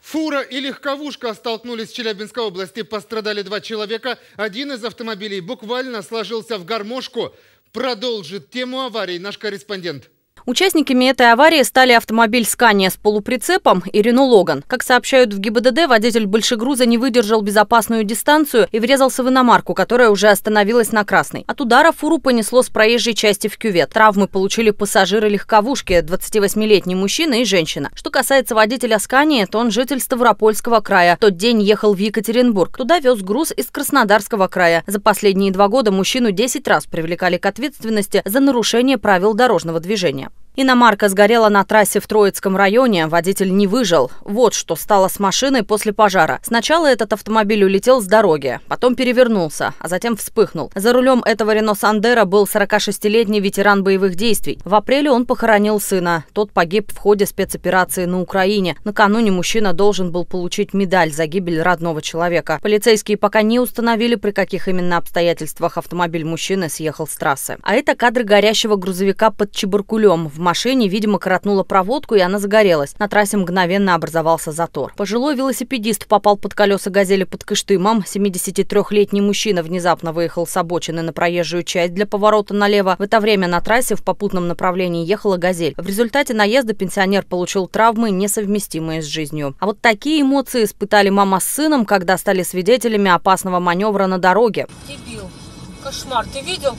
Фура и легковушка столкнулись в Челябинской области. Пострадали два человека. Один из автомобилей буквально сложился в гармошку. Продолжит тему аварий наш корреспондент. Участниками этой аварии стали автомобиль «Скания» с полуприцепом и Рено Логан». Как сообщают в ГИБДД, водитель большегруза не выдержал безопасную дистанцию и врезался в иномарку, которая уже остановилась на красной. От удара фуру понесло с проезжей части в кювет. Травмы получили пассажиры легковушки, 28-летний мужчина и женщина. Что касается водителя «Скания», то он житель Ставропольского края. В тот день ехал в Екатеринбург. Туда вез груз из Краснодарского края. За последние два года мужчину 10 раз привлекали к ответственности за нарушение правил дорожного движения. Иномарка сгорела на трассе в Троицком районе, водитель не выжил. Вот что стало с машиной после пожара. Сначала этот автомобиль улетел с дороги, потом перевернулся, а затем вспыхнул. За рулем этого Рено Сандера был 46-летний ветеран боевых действий. В апреле он похоронил сына. Тот погиб в ходе спецоперации на Украине. Накануне мужчина должен был получить медаль за гибель родного человека. Полицейские пока не установили, при каких именно обстоятельствах автомобиль мужчины съехал с трассы. А это кадры горящего грузовика под Чебуркулем в машине, видимо, коротнула проводку, и она загорелась. На трассе мгновенно образовался затор. Пожилой велосипедист попал под колеса «Газели» под Кыштымом. 73-летний мужчина внезапно выехал с обочины на проезжую часть для поворота налево. В это время на трассе в попутном направлении ехала «Газель». В результате наезда пенсионер получил травмы, несовместимые с жизнью. А вот такие эмоции испытали мама с сыном, когда стали свидетелями опасного маневра на дороге. Дебил. Кошмар. Ты видел?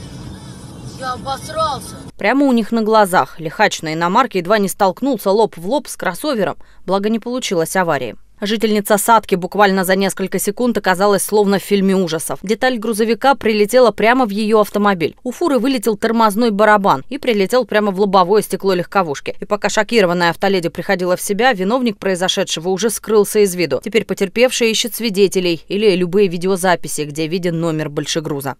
Я обосрался. Прямо у них на глазах лихач на иномарке едва не столкнулся лоб в лоб с кроссовером, благо не получилось аварии. Жительница Садки буквально за несколько секунд оказалась словно в фильме ужасов. Деталь грузовика прилетела прямо в ее автомобиль. У фуры вылетел тормозной барабан и прилетел прямо в лобовое стекло легковушки. И пока шокированная автоледи приходила в себя, виновник произошедшего уже скрылся из виду. Теперь потерпевший ищет свидетелей или любые видеозаписи, где виден номер большегруза.